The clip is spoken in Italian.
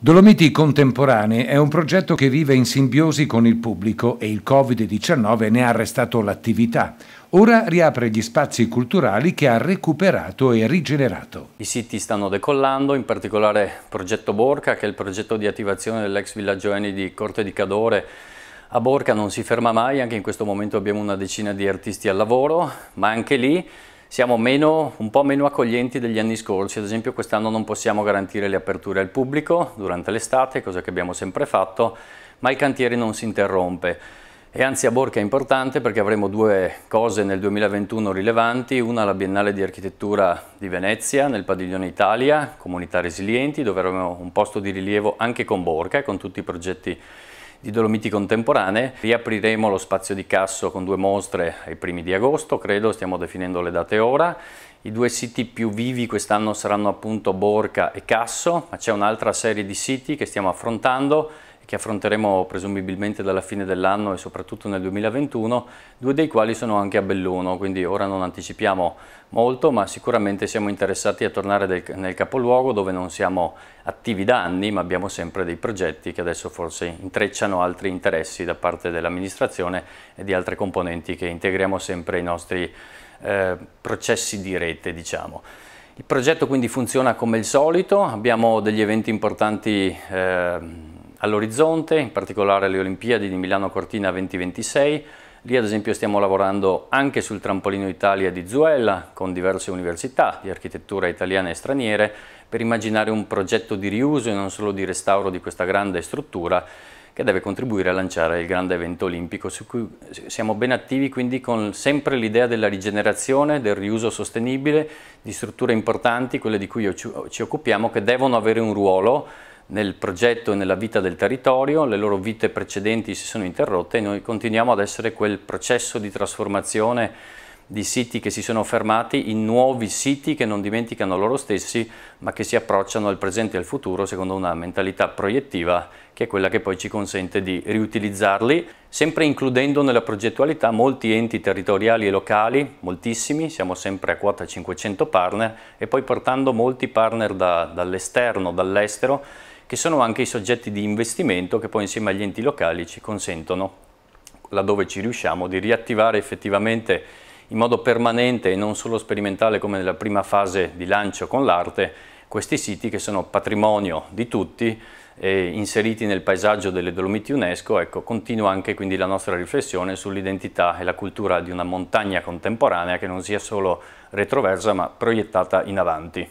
Dolomiti Contemporanee è un progetto che vive in simbiosi con il pubblico e il Covid-19 ne ha arrestato l'attività. Ora riapre gli spazi culturali che ha recuperato e rigenerato. I siti stanno decollando, in particolare Progetto Borca, che è il progetto di attivazione dell'ex villaggio Eni di Corte di Cadore. A Borca non si ferma mai, anche in questo momento abbiamo una decina di artisti al lavoro, ma anche lì siamo meno, un po' meno accoglienti degli anni scorsi, ad esempio quest'anno non possiamo garantire le aperture al pubblico durante l'estate, cosa che abbiamo sempre fatto, ma il cantiere non si interrompe. E anzi a Borca è importante perché avremo due cose nel 2021 rilevanti, una la Biennale di Architettura di Venezia nel Padiglione Italia, Comunità Resilienti, dove avremo un posto di rilievo anche con Borca e con tutti i progetti di Dolomiti Contemporanee. Riapriremo lo spazio di Casso con due mostre ai primi di agosto, credo, stiamo definendo le date ora. I due siti più vivi quest'anno saranno appunto Borca e Casso, ma c'è un'altra serie di siti che stiamo affrontando che affronteremo presumibilmente dalla fine dell'anno e soprattutto nel 2021, due dei quali sono anche a Belluno, quindi ora non anticipiamo molto, ma sicuramente siamo interessati a tornare del, nel capoluogo dove non siamo attivi da anni, ma abbiamo sempre dei progetti che adesso forse intrecciano altri interessi da parte dell'amministrazione e di altre componenti che integriamo sempre ai nostri eh, processi di rete, diciamo. Il progetto quindi funziona come il solito, abbiamo degli eventi importanti eh, all'orizzonte, in particolare le Olimpiadi di Milano Cortina 2026. Lì ad esempio stiamo lavorando anche sul trampolino Italia di Zuella con diverse università di architettura italiana e straniere per immaginare un progetto di riuso e non solo di restauro di questa grande struttura che deve contribuire a lanciare il grande evento olimpico su cui siamo ben attivi quindi con sempre l'idea della rigenerazione, del riuso sostenibile di strutture importanti, quelle di cui ci occupiamo, che devono avere un ruolo nel progetto e nella vita del territorio, le loro vite precedenti si sono interrotte e noi continuiamo ad essere quel processo di trasformazione di siti che si sono fermati in nuovi siti che non dimenticano loro stessi ma che si approcciano al presente e al futuro secondo una mentalità proiettiva che è quella che poi ci consente di riutilizzarli, sempre includendo nella progettualità molti enti territoriali e locali, moltissimi, siamo sempre a quota 500 partner e poi portando molti partner da, dall'esterno, dall'estero che sono anche i soggetti di investimento che poi insieme agli enti locali ci consentono, laddove ci riusciamo, di riattivare effettivamente in modo permanente e non solo sperimentale come nella prima fase di lancio con l'arte, questi siti che sono patrimonio di tutti, eh, inseriti nel paesaggio delle Dolomiti UNESCO, ecco, continua anche quindi la nostra riflessione sull'identità e la cultura di una montagna contemporanea che non sia solo retroversa ma proiettata in avanti.